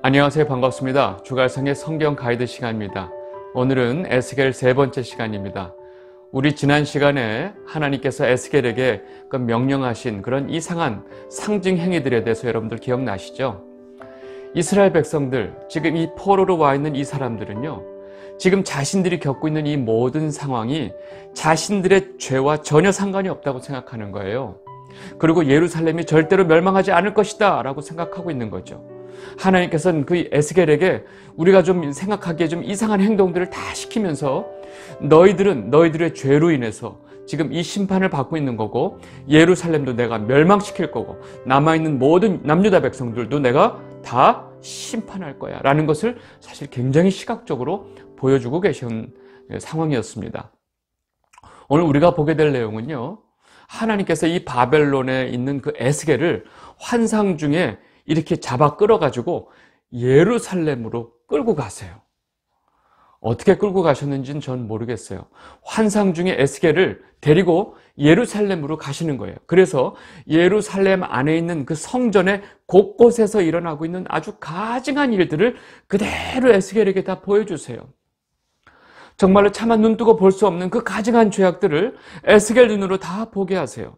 안녕하세요. 반갑습니다. 주갈상의 성경 가이드 시간입니다. 오늘은 에스겔 세 번째 시간입니다. 우리 지난 시간에 하나님께서 에스겔에게 그 명령하신 그런 이상한 상징 행위들에 대해서 여러분들 기억나시죠? 이스라엘 백성들, 지금 이 포로로 와 있는 이 사람들은요, 지금 자신들이 겪고 있는 이 모든 상황이 자신들의 죄와 전혀 상관이 없다고 생각하는 거예요. 그리고 예루살렘이 절대로 멸망하지 않을 것이다 라고 생각하고 있는 거죠. 하나님께서는 그 에스겔에게 우리가 좀 생각하기에 좀 이상한 행동들을 다 시키면서 너희들은 너희들의 죄로 인해서 지금 이 심판을 받고 있는 거고 예루살렘도 내가 멸망시킬 거고 남아있는 모든 남유다 백성들도 내가 다 심판할 거야 라는 것을 사실 굉장히 시각적으로 보여주고 계신 상황이었습니다. 오늘 우리가 보게 될 내용은요. 하나님께서 이 바벨론에 있는 그 에스겔을 환상 중에 이렇게 잡아 끌어가지고 예루살렘으로 끌고 가세요. 어떻게 끌고 가셨는지는 전 모르겠어요. 환상 중에 에스겔을 데리고 예루살렘으로 가시는 거예요. 그래서 예루살렘 안에 있는 그 성전의 곳곳에서 일어나고 있는 아주 가증한 일들을 그대로 에스겔에게 다 보여주세요. 정말로 차마 눈 뜨고 볼 수 없는 그 가증한 죄악들을 에스겔 눈으로 다 보게 하세요.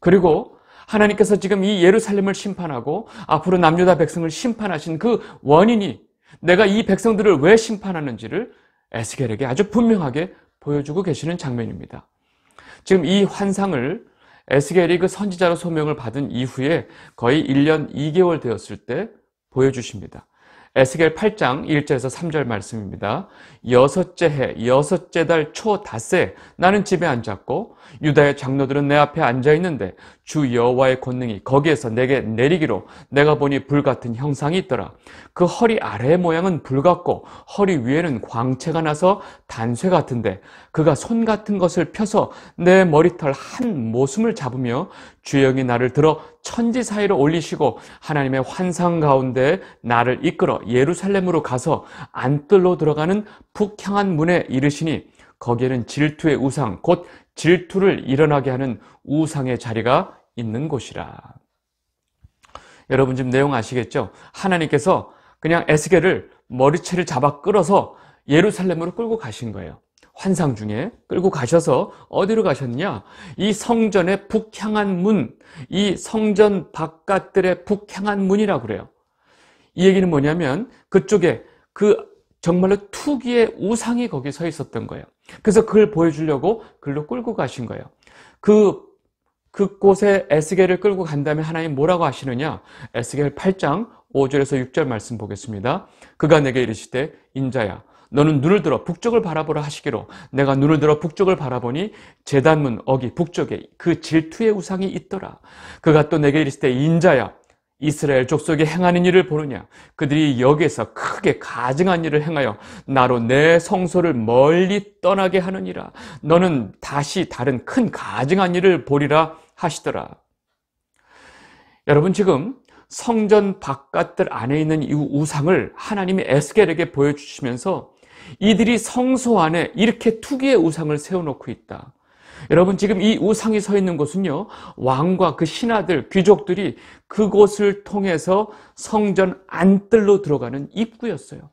그리고 하나님께서 지금 이 예루살렘을 심판하고 앞으로 남유다 백성을 심판하신 그 원인이 내가 이 백성들을 왜 심판하는지를 에스겔에게 아주 분명하게 보여주고 계시는 장면입니다. 지금 이 환상을 에스겔이 그 선지자로 소명을 받은 이후에 거의 1년 2개월 되었을 때 보여주십니다. 에스겔 8장 1절에서 3절 말씀입니다. 여섯째 해, 여섯째 달초 닷새 나는 집에 앉았고 유다의 장로들은 내 앞에 앉아 있는데 주 여호와의 권능이 거기에서 내게 내리기로 내가 보니 불 같은 형상이 있더라. 그 허리 아래 모양은 불 같고 허리 위에는 광채가 나서 단쇠 같은데 그가 손 같은 것을 펴서 내 머리털 한 모숨을 잡으며 주영이 나를 들어 천지 사이로 올리시고 하나님의 환상 가운데 나를 이끌어 예루살렘으로 가서 안뜰로 들어가는 북향한 문에 이르시니 거기에는 질투의 우상 곧 질투를 일어나게 하는 우상의 자리가 있는 곳이라. 여러분 지금 내용 아시겠죠? 하나님께서 그냥 에스겔을 머리채를 잡아 끌어서 예루살렘으로 끌고 가신 거예요. 환상 중에 끌고 가셔서 어디로 가셨느냐? 이 성전의 북향한 문, 이 성전 바깥들의 북향한 문이라고 그래요. 이 얘기는 뭐냐면 그쪽에 그 정말로 투기의 우상이 거기 서 있었던 거예요. 그래서 그걸 보여주려고 글로 끌고 가신 거예요. 그, 그곳에 에스겔을 끌고 간 다음에 하나님 뭐라고 하시느냐? 에스겔 8장 5절에서 6절 말씀 보겠습니다. 그가 내게 이르시되, 인자야, 너는 눈을 들어 북쪽을 바라보라 하시기로 내가 눈을 들어 북쪽을 바라보니 재단문 어기 북쪽에 그 질투의 우상이 있더라. 그가 또 내게 이르시되 인자야 이스라엘 족속에 행하는 일을 보느냐 그들이 여기에서 크게 가증한 일을 행하여 나로 내 성소를 멀리 떠나게 하느니라 너는 다시 다른 큰 가증한 일을 보리라 하시더라 여러분 지금 성전 바깥들 안에 있는 이 우상을 하나님이 에스겔에게 보여주시면서 이들이 성소 안에 이렇게 투기의 우상을 세워놓고 있다 여러분 지금 이 우상이 서 있는 곳은요. 왕과 그 신하들, 귀족들이 그곳을 통해서 성전 안뜰로 들어가는 입구였어요.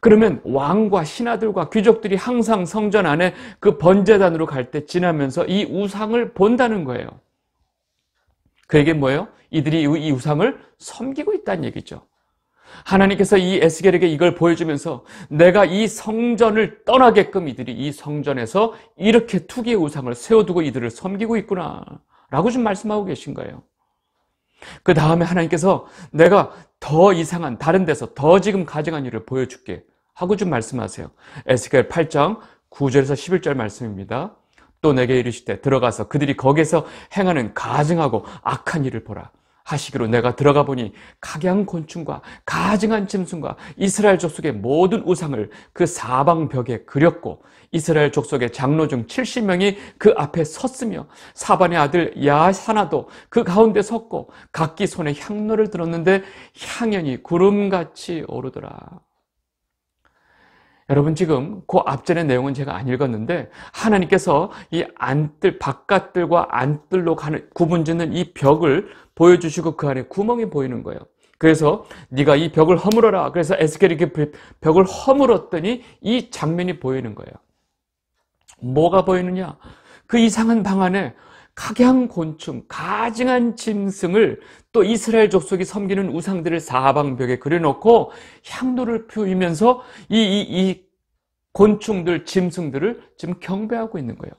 그러면 왕과 신하들과 귀족들이 항상 성전 안에 그 번제단으로 갈 때 지나면서 이 우상을 본다는 거예요. 그에게 뭐예요? 이들이 이 우상을 섬기고 있다는 얘기죠. 하나님께서 이 에스겔에게 이걸 보여주면서 내가 이 성전을 떠나게끔 이들이 이 성전에서 이렇게 투기의 우상을 세워두고 이들을 섬기고 있구나 라고 좀 말씀하고 계신 거예요. 그 다음에 하나님께서 내가 더 이상한 다른 데서 더 지금 가증한 일을 보여줄게 하고 좀 말씀하세요. 에스겔 8장 9절에서 11절 말씀입니다. 또 내게 이르실 때 들어가서 그들이 거기에서 행하는 가증하고 악한 일을 보라. 하시기로 내가 들어가 보니 각양곤충과 가증한 짐승과 이스라엘 족속의 모든 우상을 그 사방 벽에 그렸고 이스라엘 족속의 장로 중 70명이 그 앞에 섰으며 사반의 아들 야사나도 그 가운데 섰고 각기 손에 향로를 들었는데 향연이 구름같이 오르더라. 여러분 지금 그 앞전의 내용은 제가 안 읽었는데 하나님께서 이 안뜰 바깥들과 안뜰로 가는 구분짓는 이 벽을 보여주시고 그 안에 구멍이 보이는 거예요. 그래서 네가 이 벽을 허물어라. 그래서 에스겔이 그 벽을 허물었더니 이 장면이 보이는 거예요. 뭐가 보이느냐? 그 이상한 방 안에 각양곤충, 가증한 짐승을 또 이스라엘 족속이 섬기는 우상들을 사방벽에 그려놓고 향도를 피우면서 이, 이, 이 곤충들, 짐승들을 지금 경배하고 있는 거예요.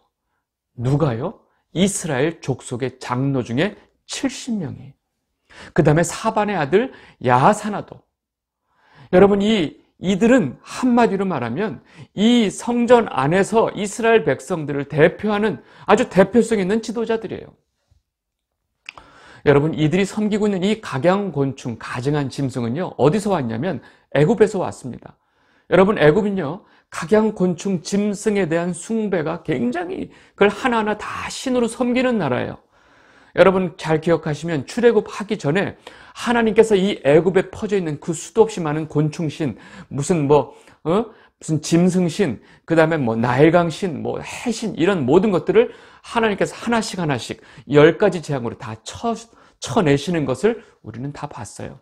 누가요? 이스라엘 족속의 장로 중에 70명이. 그 다음에 사반의 아들 야하사나도. 여러분, 이 이들은 한마디로 말하면 이 성전 안에서 이스라엘 백성들을 대표하는 아주 대표성 있는 지도자들이에요. 여러분 이들이 섬기고 있는 이 각양곤충 가증한 짐승은요 어디서 왔냐면 애굽에서 왔습니다. 여러분 애굽은요 각양곤충 짐승에 대한 숭배가 굉장히 그걸 하나하나 다 신으로 섬기는 나라예요. 여러분 잘 기억하시면 출애굽 하기 전에 하나님께서 이 애굽에 퍼져 있는 그 수도 없이 많은 곤충신, 무슨 뭐, 어? 무슨 짐승신, 그 다음에 뭐 나일강신, 뭐 해신, 이런 모든 것들을 하나님께서 하나씩 하나씩 열 가지 재앙으로 다 쳐, 쳐내시는 것을 우리는 다 봤어요.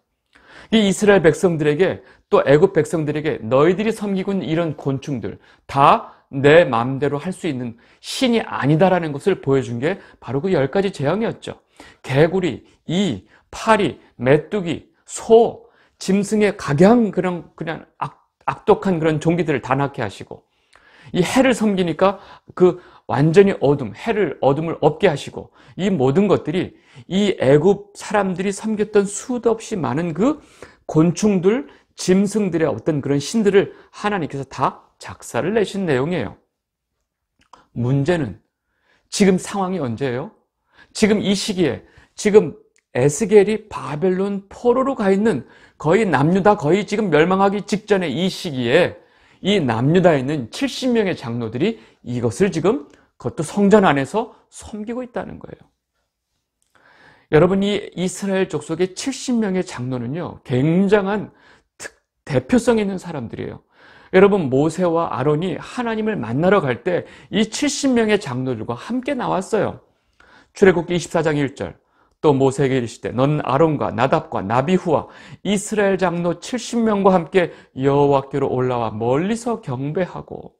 이 이스라엘 백성들에게 또 애굽 백성들에게 너희들이 섬기고 있는 이런 곤충들 다내 마음대로 할 수 있는 신이 아니다라는 것을 보여준 게 바로 그 열 가지 재앙이었죠. 개구리, 이, 파리, 메뚜기, 소, 짐승의 각양 그런 그냥 악, 악독한 그런 종기들을 단악해 하시고 이 해를 섬기니까 그 완전히 어둠, 해를 어둠을 없게 하시고 이 모든 것들이 이 애굽 사람들이 섬겼던 수도 없이 많은 그 곤충들, 짐승들의 어떤 그런 신들을 하나님께서 다 작사를 내신 내용이에요. 문제는 지금 상황이 언제예요? 지금 이 시기에 지금 에스겔이 바벨론 포로로 가 있는 거의 남유다 거의 지금 멸망하기 직전에이 시기에 이 남유다에 있는 70명의 장로들이 이것을 지금 그것도 성전 안에서 섬기고 있다는 거예요. 여러분 이 이스라엘 족속의 70명의 장로는요. 굉장한 특, 대표성 있는 사람들이에요. 여러분 모세와 아론이 하나님을 만나러 갈 때 이 70명의 장로들과 함께 나왔어요. 출애굽기 24장 1절. 또 모세에게 이르시되 넌 아론과 나답과 나비후와 이스라엘 장로 70명과 함께 여호와께로 올라와 멀리서 경배하고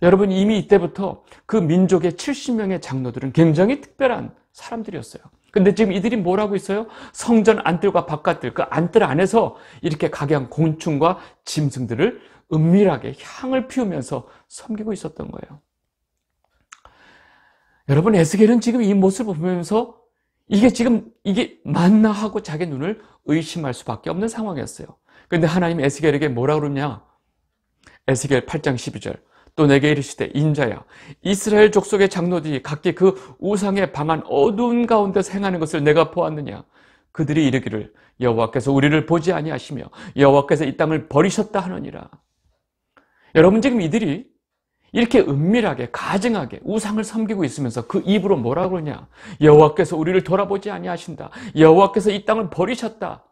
여러분 이미 이때부터 그 민족의 70명의 장로들은 굉장히 특별한 사람들이었어요. 근데 지금 이들이 뭘 하고 있어요? 성전 안뜰과 바깥뜰, 그 안뜰 안에서 이렇게 각양 곤충과 짐승들을 은밀하게 향을 피우면서 섬기고 있었던 거예요. 여러분, 에스겔은 지금 이 모습을 보면서 이게 지금 이게 맞나 하고 자기 눈을 의심할 수밖에 없는 상황이었어요. 근데 하나님 에스겔에게 뭐라 그러냐? 에스겔 8장 12절. 또 내게 이르시되 인자야 이스라엘 족속의 장로들이 각기 그 우상의 방한 어두운 가운데서 행하는 것을 내가 보았느냐 그들이 이르기를 여호와께서 우리를 보지 아니하시며 여호와께서 이 땅을 버리셨다 하느니라 여러분 지금 이들이 이렇게 은밀하게 가증하게 우상을 섬기고 있으면서 그 입으로 뭐라 그러냐 여호와께서 우리를 돌아보지 아니하신다 여호와께서 이 땅을 버리셨다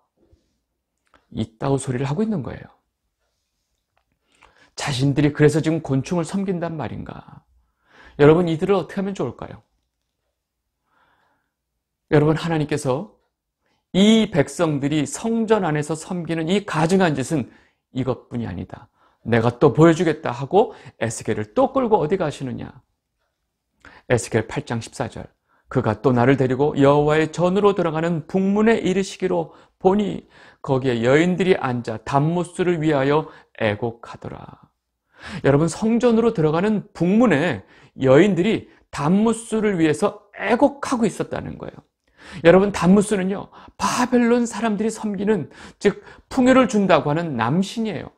이따우 소리를 하고 있는 거예요 자신들이 그래서 지금 곤충을 섬긴단 말인가? 여러분 이들을 어떻게 하면 좋을까요? 여러분 하나님께서 이 백성들이 성전 안에서 섬기는 이 가증한 짓은 이것뿐이 아니다. 내가 또 보여주겠다 하고 에스겔을 또 끌고 어디 가시느냐? 에스겔 8장 14절. 그가 또 나를 데리고 여호와의 전으로 들어가는 북문에 이르시기로 보니 거기에 여인들이 앉아 단무스를 위하여 애곡하더라. 여러분 성전으로 들어가는 북문에 여인들이 단무스를 위해서 애곡하고 있었다는 거예요. 여러분 단무스는요 바벨론 사람들이 섬기는 즉 풍요를 준다고 하는 남신이에요.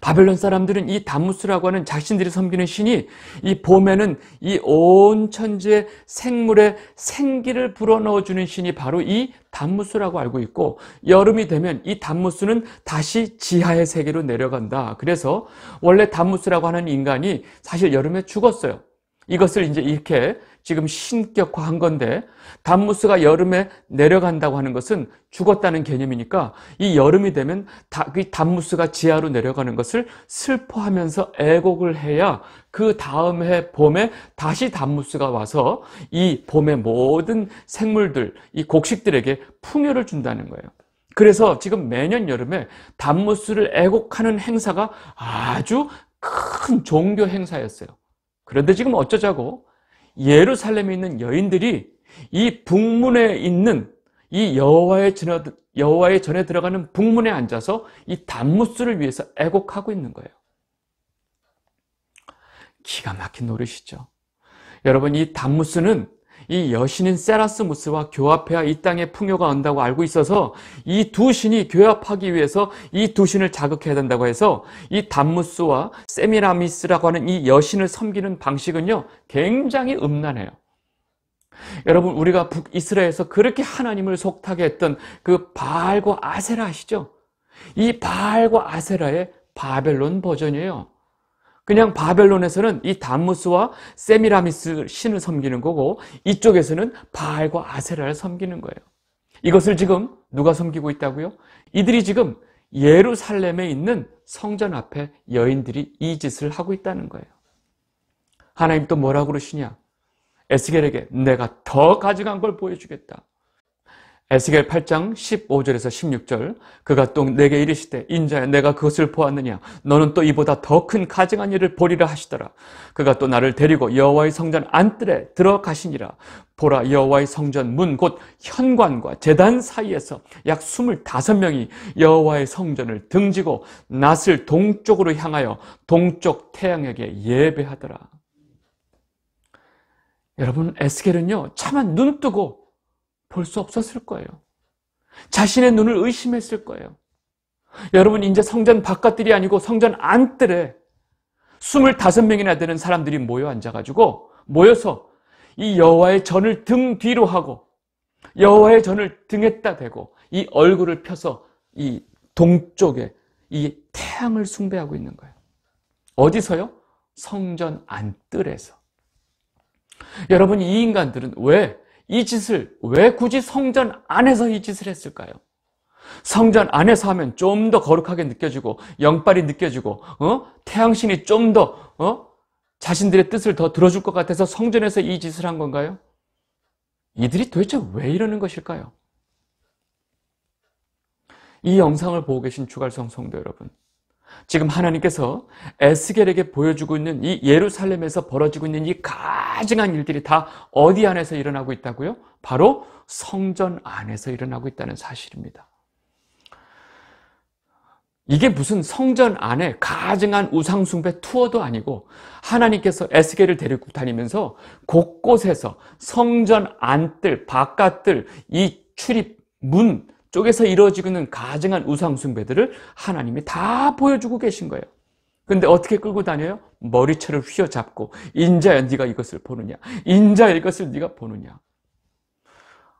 바벨론 사람들은 이 다무스라고 하는 자신들이 섬기는 신이 이 봄에는 이 온 천지의 생물에 생기를 불어넣어주는 신이 바로 이 단무스라고 알고 있고 여름이 되면 이 단무스는 다시 지하의 세계로 내려간다. 그래서 원래 단무스라고 하는 인간이 사실 여름에 죽었어요. 이것을 이제 이렇게 지금 신격화한 건데 단무스가 여름에 내려간다고 하는 것은 죽었다는 개념이니까 이 여름이 되면 다, 이 단무스가 지하로 내려가는 것을 슬퍼하면서 애곡을 해야 그 다음 해 봄에 다시 단무스가 와서 이 봄의 모든 생물들, 이 곡식들에게 풍요를 준다는 거예요. 그래서 지금 매년 여름에 단무스를 애곡하는 행사가 아주 큰 종교 행사였어요. 그런데 지금 어쩌자고 예루살렘에 있는 여인들이 이 북문에 있는 이 여호와의 전에, 여호와의 전에 들어가는 북문에 앉아서 이 단무스를 위해서 애곡하고 있는 거예요. 기가 막힌 노릇이죠. 여러분 이 단무스는 이 여신인 세라스무스와 교합해야 이 땅에 풍요가 온다고 알고 있어서 이 두 신이 교합하기 위해서 이 두 신을 자극해야 된다고 해서 이 담무스와 세미라미스라고 하는 이 여신을 섬기는 방식은요 굉장히 음란해요. 여러분 우리가 북이스라엘에서 그렇게 하나님을 속타게 했던 그 바알과 아세라 아시죠? 이 바알과 아세라의 바벨론 버전이에요. 그냥 바벨론에서는 이 담무스와 세미라미스 신을 섬기는 거고 이쪽에서는 바알과 아세라를 섬기는 거예요. 이것을 지금 누가 섬기고 있다고요? 이들이 지금 예루살렘에 있는 성전 앞에 여인들이 이 짓을 하고 있다는 거예요. 하나님 또 뭐라고 그러시냐? 에스겔에게 내가 더 가져간 걸 보여주겠다. 에스겔 8장 15절에서 16절 그가 또 내게 이르시되 인자야 내가 그것을 보았느냐 너는 또 이보다 더 큰 가증한 일을 보리라 하시더라 그가 또 나를 데리고 여호와의 성전 안뜰에 들어가시니라 보라 여호와의 성전 문 곧 현관과 재단 사이에서 약 25명이 여호와의 성전을 등지고 낫을 동쪽으로 향하여 동쪽 태양에게 예배하더라 여러분 에스겔은요 차만 눈 뜨고 볼수 없었을 거예요. 자신의 눈을 의심했을 거예요. 여러분, 이제 성전 바깥들이 아니고 성전 안뜰에 25명이나 되는 사람들이 모여 앉아가지고 모여서 이 여호와의 전을 등 뒤로 하고 여호와의 전을 등에다 대고 이 얼굴을 펴서 이 동쪽에 이 태양을 숭배하고 있는 거예요. 어디서요? 성전 안뜰에서. 여러분 이 인간들은 왜이 짓을 왜 굳이 성전 안에서 이 짓을 했을까요? 성전 안에서 하면 좀 더 거룩하게 느껴지고 영빨이 느껴지고 어? 태양신이 좀더 어? 자신들의 뜻을 더 들어줄 것 같아서 성전에서 이 짓을 한 건가요? 이들이 도대체 왜 이러는 것일까요? 이 영상을 보고 계신 주갈성 성도 여러분 지금 하나님께서 에스겔에게 보여주고 있는 이 예루살렘에서 벌어지고 있는 이 가증한 일들이 다 어디 안에서 일어나고 있다고요? 바로 성전 안에서 일어나고 있다는 사실입니다. 이게 무슨 성전 안에 가증한 우상숭배 투어도 아니고 하나님께서 에스겔을 데리고 다니면서 곳곳에서 성전 안뜰, 바깥뜰, 이 출입, 문, 쪽에서 이루어지고 있는 가증한 우상 숭배들을 하나님이 다 보여주고 계신 거예요. 근데 어떻게 끌고 다녀요? 머리채를 휘어잡고 인자야 네가 이것을 보느냐 인자야 이것을 네가 보느냐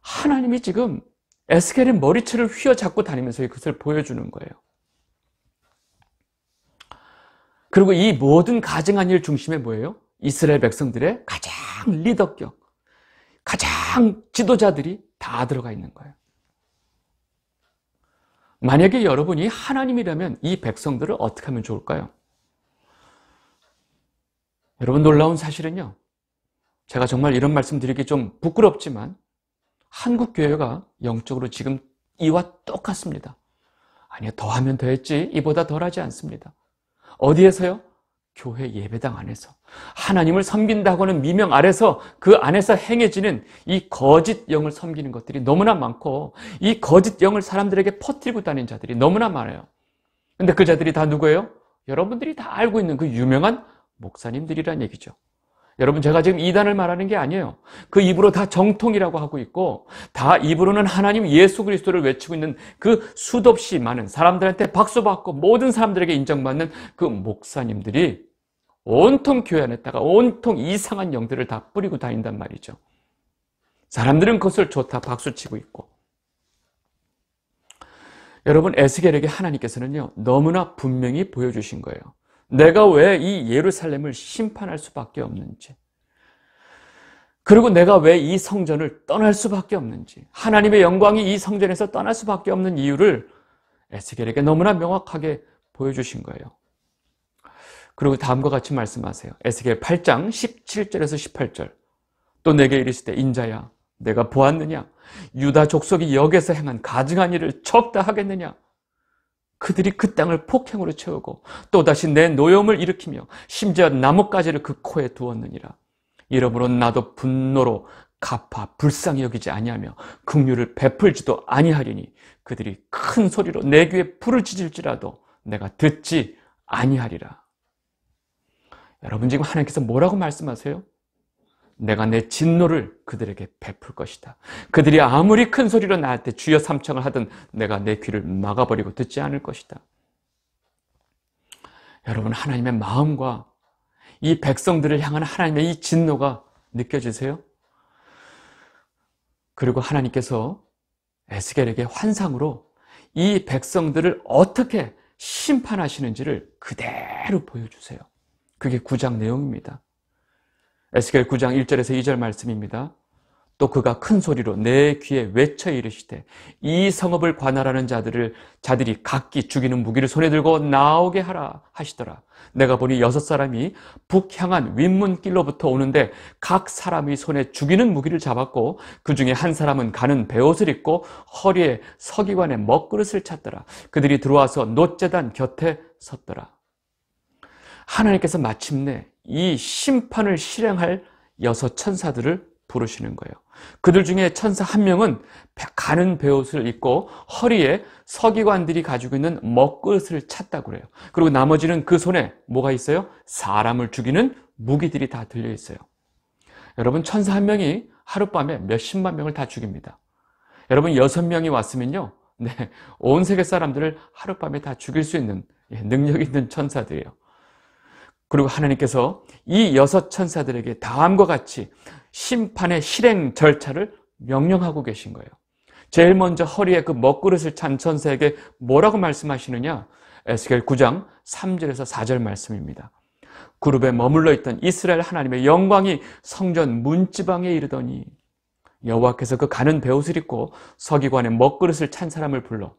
하나님이 지금 에스겔의 머리채를 휘어잡고 다니면서 이것을 보여주는 거예요. 그리고 이 모든 가증한 일 중심에 뭐예요? 이스라엘 백성들의 가장 리더격, 가장 지도자들이 다 들어가 있는 거예요. 만약에 여러분이 하나님이라면 이 백성들을 어떻게 하면 좋을까요? 여러분 놀라운 사실은요. 제가 정말 이런 말씀 드리기 좀 부끄럽지만 한국 교회가 영적으로 지금 이와 똑같습니다. 아니, 더 하면 더 했지. 이보다 덜 하지 않습니다. 어디에서요? 교회 예배당 안에서 하나님을 섬긴다고 하는 미명 아래서 그 안에서 행해지는 이 거짓 영을 섬기는 것들이 너무나 많고 이 거짓 영을 사람들에게 퍼뜨리고 다니는 자들이 너무나 많아요. 근데 그 자들이 다 누구예요? 여러분들이 다 알고 있는 그 유명한 목사님들이란 얘기죠. 여러분 제가 지금 이단을 말하는 게 아니에요. 그 입으로 다 정통이라고 하고 있고 다 입으로는 하나님 예수 그리스도를 외치고 있는 그 수도 없이 많은 사람들한테 박수받고 모든 사람들에게 인정받는 그 목사님들이 온통 교회 안에다가 온통 이상한 영들을 다 뿌리고 다닌단 말이죠. 사람들은 그것을 좋다 박수치고 있고 여러분 에스겔에게 하나님께서는요 너무나 분명히 보여주신 거예요. 내가 왜 이 예루살렘을 심판할 수밖에 없는지, 그리고 내가 왜 이 성전을 떠날 수밖에 없는지, 하나님의 영광이 이 성전에서 떠날 수밖에 없는 이유를 에스겔에게 너무나 명확하게 보여주신 거예요. 그리고 다음과 같이 말씀하세요. 에스겔 8장 17절에서 18절. 또 내게 이르시되 인자야 내가 보았느냐 유다 족속이 역에서 행한 가증한 일을 적다 하겠느냐 그들이 그 땅을 폭행으로 채우고 또다시 내 노염을 일으키며 심지어 나뭇가지를 그 코에 두었느니라. 이러므로 나도 분노로 갚아 불쌍히 여기지 아니하며 긍휼을 베풀지도 아니하리니 그들이 큰 소리로 내 귀에 불을 지질지라도 내가 듣지 아니하리라. 여러분 지금 하나님께서 뭐라고 말씀하세요? 내가 내 진노를 그들에게 베풀 것이다. 그들이 아무리 큰 소리로 나한테 주여 삼청을 하든 내가 내 귀를 막아버리고 듣지 않을 것이다. 여러분, 하나님의 마음과 이 백성들을 향한 하나님의 이 진노가 느껴지세요? 그리고 하나님께서 에스겔에게 환상으로 이 백성들을 어떻게 심판하시는지를 그대로 보여주세요. 그게 구장 내용입니다. 에스겔 9장 1절에서 2절 말씀입니다. 또 그가 큰 소리로 내 귀에 외쳐 이르시되 이 성읍을 관할하는 자들을 자들이 각기 죽이는 무기를 손에 들고 나오게 하라 하시더라. 내가 보니 여섯 사람이 북향한 윗문길로부터 오는데 각 사람이 손에 죽이는 무기를 잡았고 그 중에 한 사람은 가는 베옷을 입고 허리에 서기관의 먹그릇을 찾더라. 그들이 들어와서 노재단 곁에 섰더라. 하나님께서 마침내 이 심판을 실행할 여섯 천사들을 부르시는 거예요. 그들 중에 천사 한 명은 가는 배옷을 입고 허리에 서기관들이 가지고 있는 먹것을 찾다고 그래요. 그리고 나머지는 그 손에 뭐가 있어요? 사람을 죽이는 무기들이 다 들려 있어요. 여러분 천사 한 명이 하룻밤에 몇십만 명을 다 죽입니다. 여러분 여섯 명이 왔으면요. 네, 온 세계 사람들을 하룻밤에 다 죽일 수 있는 예, 능력 있는 천사들이에요. 그리고 하나님께서 이 여섯 천사들에게 다음과 같이 심판의 실행 절차를 명령하고 계신 거예요. 제일 먼저 허리에 그 먹그릇을 찬 천사에게 뭐라고 말씀하시느냐? 에스겔 9장 3절에서 4절 말씀입니다. 그룹에 머물러 있던 이스라엘 하나님의 영광이 성전 문지방에 이르더니 여호와께서 그 가는 배옷을 입고 서기관의 먹그릇을 찬 사람을 불러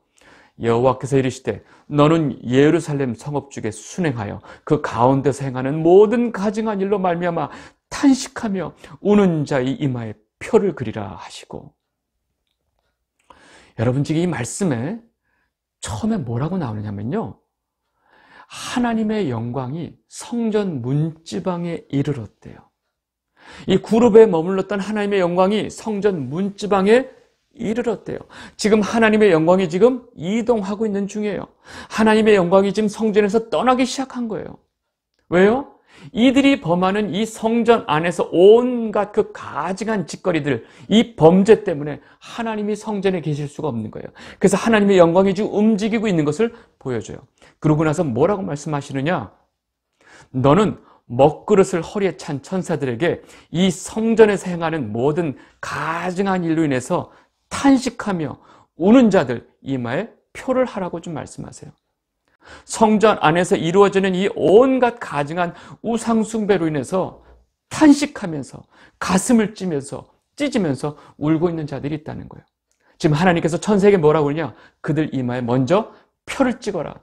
여호와께서 이르시되 너는 예루살렘 성읍 중에 순행하여 그 가운데서 행하는 모든 가증한 일로 말미암아 탄식하며 우는 자의 이마에 표를 그리라 하시고 여러분 지금 이 말씀에 처음에 뭐라고 나오느냐면요 하나님의 영광이 성전 문지방에 이르렀대요 이 그룹에 머물렀던 하나님의 영광이 성전 문지방에 이르렀대요. 지금 하나님의 영광이 지금 이동하고 있는 중이에요. 하나님의 영광이 지금 성전에서 떠나기 시작한 거예요. 왜요? 이들이 범하는 이 성전 안에서 온갖 그 가증한 짓거리들, 이 범죄 때문에 하나님이 성전에 계실 수가 없는 거예요. 그래서 하나님의 영광이 지금 움직이고 있는 것을 보여줘요. 그러고 나서 뭐라고 말씀하시느냐? 너는 먹그릇을 허리에 찬 천사들에게 이 성전에서 행하는 모든 가증한 일로 인해서 탄식하며 우는 자들 이마에 표를 하라고 좀 말씀하세요. 성전 안에서 이루어지는 이 온갖 가증한 우상숭배로 인해서 탄식하면서 가슴을 찌면서 찢으면서 울고 있는 자들이 있다는 거예요. 지금 하나님께서 천세에게 뭐라고 그러냐? 그들 이마에 먼저 표를 찍어라.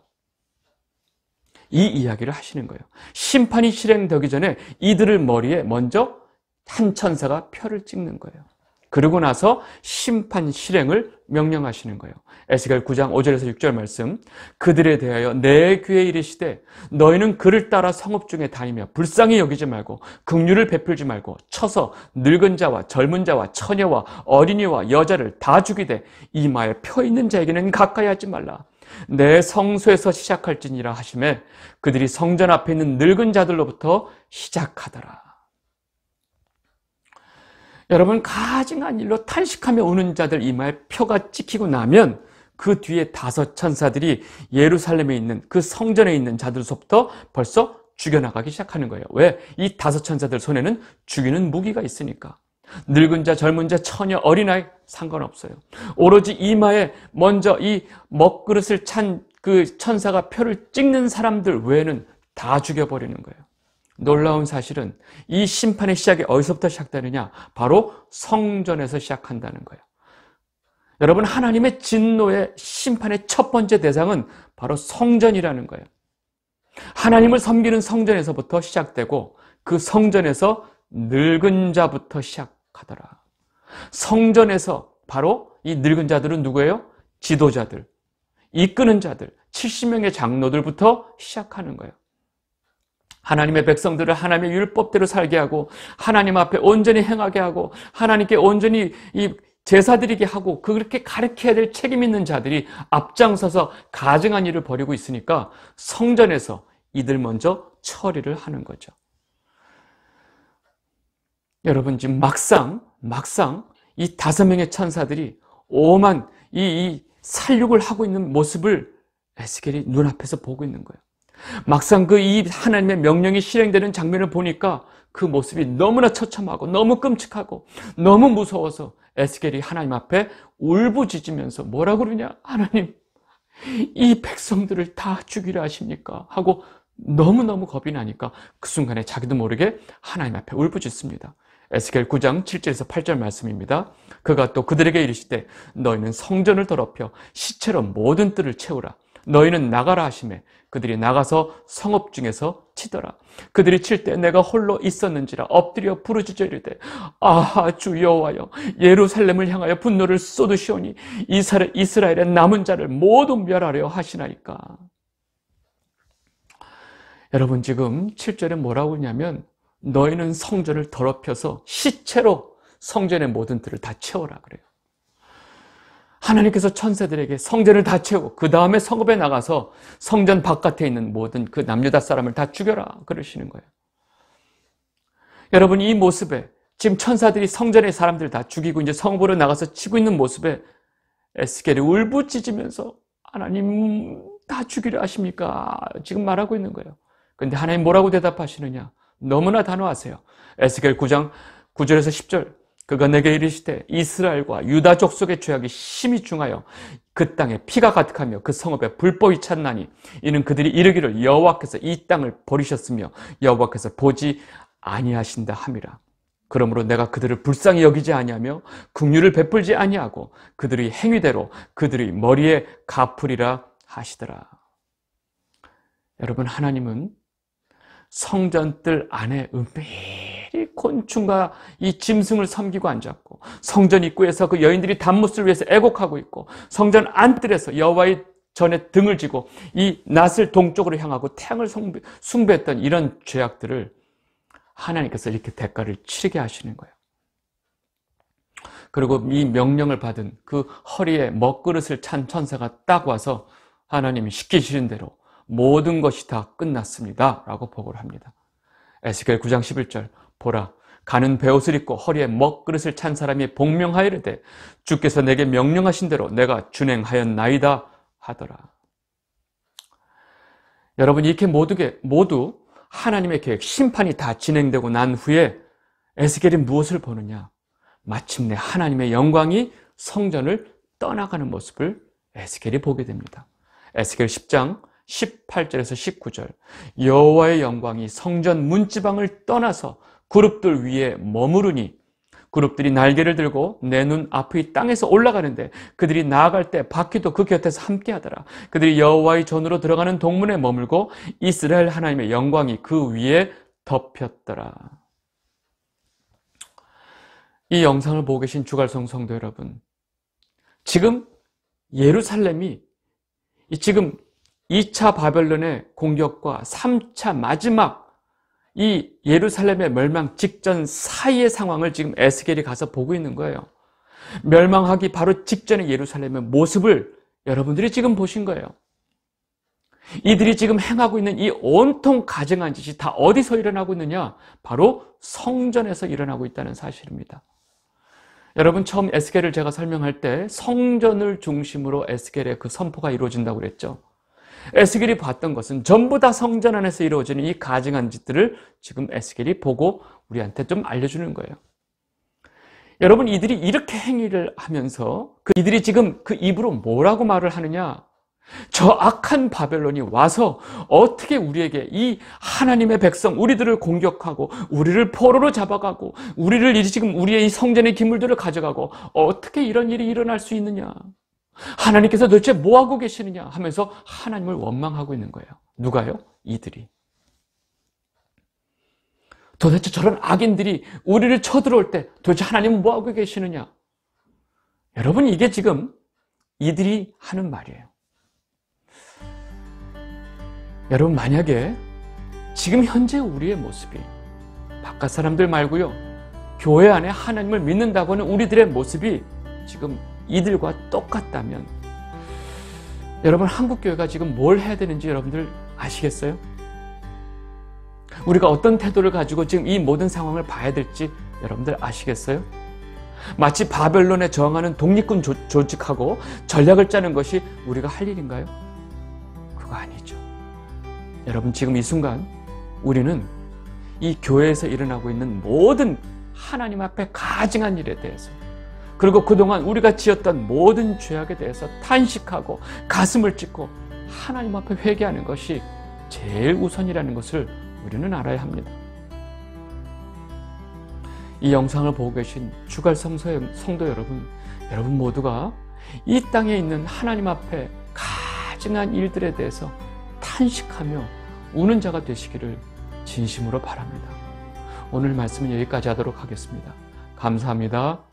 이 이야기를 하시는 거예요. 심판이 실행되기 전에 이들을 머리에 먼저 한 천사가 표를 찍는 거예요. 그러고 나서 심판 실행을 명령하시는 거예요. 에스겔 9장 5절에서 6절 말씀. 그들에 대하여 내 귀에 이르시되 너희는 그를 따라 성읍 중에 다니며 불쌍히 여기지 말고 긍휼을 베풀지 말고 쳐서 늙은 자와 젊은 자와 처녀와 어린이와 여자를 다 죽이되 이마에 펴 있는 자에게는 가까이 하지 말라. 내 성소에서 시작할지니라 하심에 그들이 성전 앞에 있는 늙은 자들로부터 시작하더라. 여러분 가증한 일로 탄식하며 우는 자들 이마에 표가 찍히고 나면 그 뒤에 다섯 천사들이 예루살렘에 있는 그 성전에 있는 자들로부터 벌써 죽여나가기 시작하는 거예요. 왜? 이 다섯 천사들 손에는 죽이는 무기가 있으니까. 늙은 자, 젊은 자, 처녀, 어린아이 상관없어요. 오로지 이마에 먼저 이 먹그릇을 찬 그 천사가 표를 찍는 사람들 외에는 다 죽여버리는 거예요. 놀라운 사실은 이 심판의 시작이 어디서부터 시작되느냐? 바로 성전에서 시작한다는 거예요. 여러분, 하나님의 진노의 심판의 첫 번째 대상은 바로 성전이라는 거예요. 하나님을 섬기는 성전에서부터 시작되고 그 성전에서 늙은 자부터 시작하더라. 성전에서 바로 이 늙은 자들은 누구예요? 지도자들, 이끄는 자들, 70명의 장로들부터 시작하는 거예요. 하나님의 백성들을 하나님의 율법대로 살게 하고 하나님 앞에 온전히 행하게 하고 하나님께 온전히 이 제사드리게 하고 그렇게 가르쳐야 될 책임 있는 자들이 앞장서서 가증한 일을 벌이고 있으니까 성전에서 이들 먼저 처리를 하는 거죠. 여러분 지금 막상 막상 이 다섯 명의 천사들이 오만 이, 이 살육을 하고 있는 모습을 에스겔이 눈앞에서 보고 있는 거예요. 막상 그 이 하나님의 명령이 실행되는 장면을 보니까 그 모습이 너무나 처참하고 너무 끔찍하고 너무 무서워서 에스겔이 하나님 앞에 울부짖으면서 뭐라 그러냐? 하나님, 이 백성들을 다 죽이려 하십니까? 하고 너무너무 겁이 나니까 그 순간에 자기도 모르게 하나님 앞에 울부짖습니다. 에스겔 9장 7절에서 8절 말씀입니다. 그가 또 그들에게 이르시되 너희는 성전을 더럽혀 시체로 모든 뜰을 채우라. 너희는 나가라 하심에 그들이 나가서 성읍 중에서 치더라. 그들이 칠 때 내가 홀로 있었는지라 엎드려 부르짖어 이르되 아 주여와여 예루살렘을 향하여 분노를 쏟으시오니 이스라 이스라엘의 남은 자를 모두 멸하려 하시나이까. 여러분 지금 7절에 뭐라고 하냐면 너희는 성전을 더럽혀서 시체로 성전의 모든 틀을 다 채워라 그래요. 하나님께서 천사들에게 성전을 다 채우고 그 다음에 성읍에 나가서 성전 바깥에 있는 모든 그 남유다 사람을 다 죽여라 그러시는 거예요. 여러분 이 모습에 지금 천사들이 성전의 사람들 다 죽이고 이제 성읍으로 나가서 치고 있는 모습에 에스겔이 울부짖으면서 하나님 다 죽이려 하십니까? 지금 말하고 있는 거예요. 근데 하나님 뭐라고 대답하시느냐? 너무나 단호하세요. 에스겔 9장 9절에서 10절 그가 내게 이르시되 이스라엘과 유다 족속의 죄악이 심히 중하여 그 땅에 피가 가득하며 그 성읍에 불법이 찼나니 이는 그들이 이르기를 여호와께서 이 땅을 버리셨으며 여호와께서 보지 아니하신다 함이라 그러므로 내가 그들을 불쌍히 여기지 아니하며 국류를 베풀지 아니하고 그들의 행위대로 그들의 머리에 갚으리라 하시더라. 여러분 하나님은 성전들 안에 은밀히 필곤충과 이 짐승을 섬기고 앉았고 성전 입구에서 그 여인들이 단못을 위해서 애곡하고 있고 성전 안뜰에서 여호와의 전에 등을 지고 이 낫을 동쪽으로 향하고 태양을 숭배, 했던 이런 죄악들을 하나님께서 이렇게 대가를 치르게 하시는 거예요. 그리고 이 명령을 받은 그 허리에 먹그릇을 찬 천사가 딱 와서 하나님이 시키시는 대로 모든 것이 다 끝났습니다. 라고 보고를 합니다. 에스겔 9장 11절 보라 가는 배옷을 입고 허리에 먹그릇을 찬 사람이 복명하이르되 주께서 내게 명령하신 대로 내가 준행하였나이다 하더라. 여러분 이렇게 모두게 모두 하나님의 계획 심판이 다 진행되고 난 후에 에스겔이 무엇을 보느냐? 마침내 하나님의 영광이 성전을 떠나가는 모습을 에스겔이 보게 됩니다. 에스겔 10장 18절에서 19절 여호와의 영광이 성전 문지방을 떠나서 그룹들 위에 머무르니 그룹들이 날개를 들고 내 눈 앞의 땅에서 올라가는데 그들이 나아갈 때 바퀴도 그 곁에서 함께하더라. 그들이 여호와의 전으로 들어가는 동문에 머물고 이스라엘 하나님의 영광이 그 위에 덮였더라. 이 영상을 보고 계신 주갈성 성도 여러분, 지금 예루살렘이 지금 2차 바벨론의 공격과 3차 마지막 이 예루살렘의 멸망 직전 사이의 상황을 지금 에스겔이 가서 보고 있는 거예요. 멸망하기 바로 직전의 예루살렘의 모습을 여러분들이 지금 보신 거예요. 이들이 지금 행하고 있는 이 온통 가증한 짓이 다 어디서 일어나고 있느냐? 바로 성전에서 일어나고 있다는 사실입니다. 여러분 처음 에스겔을 제가 설명할 때 성전을 중심으로 에스겔의 그 선포가 이루어진다고 그랬죠. 에스겔이 봤던 것은 전부 다 성전 안에서 이루어지는 이 가증한 짓들을 지금 에스겔이 보고 우리한테 좀 알려주는 거예요. 여러분 이들이 이렇게 행위를 하면서 그 이들이 지금 그 입으로 뭐라고 말을 하느냐? 저 악한 바벨론이 와서 어떻게 우리에게 이 하나님의 백성 우리들을 공격하고 우리를 포로로 잡아가고 우리를 지금 우리의 이 성전의 기물들을 가져가고 어떻게 이런 일이 일어날 수 있느냐? 하나님께서 도대체 뭐하고 계시느냐 하면서 하나님을 원망하고 있는 거예요. 누가요? 이들이. 도대체 저런 악인들이 우리를 쳐들어올 때 도대체 하나님은 뭐하고 계시느냐? 여러분, 이게 지금 이들이 하는 말이에요. 여러분, 만약에 지금 현재 우리의 모습이 바깥 사람들 말고요. 교회 안에 하나님을 믿는다고 하는 우리들의 모습이 지금 이들과 똑같다면 여러분 한국교회가 지금 뭘 해야 되는지 여러분들 아시겠어요? 우리가 어떤 태도를 가지고 지금 이 모든 상황을 봐야 될지 여러분들 아시겠어요? 마치 바벨론에 저항하는 독립군 조, 조직하고 전략을 짜는 것이 우리가 할 일인가요? 그거 아니죠. 여러분 지금 이 순간 우리는 이 교회에서 일어나고 있는 모든 하나님 앞에 가증한 일에 대해서 그리고 그동안 우리가 지었던 모든 죄악에 대해서 탄식하고 가슴을 찢고 하나님 앞에 회개하는 것이 제일 우선이라는 것을 우리는 알아야 합니다. 이 영상을 보고 계신 주갈 성서의 성도 여러분, 여러분 모두가 이 땅에 있는 하나님 앞에 가증한 일들에 대해서 탄식하며 우는 자가 되시기를 진심으로 바랍니다. 오늘 말씀은 여기까지 하도록 하겠습니다. 감사합니다.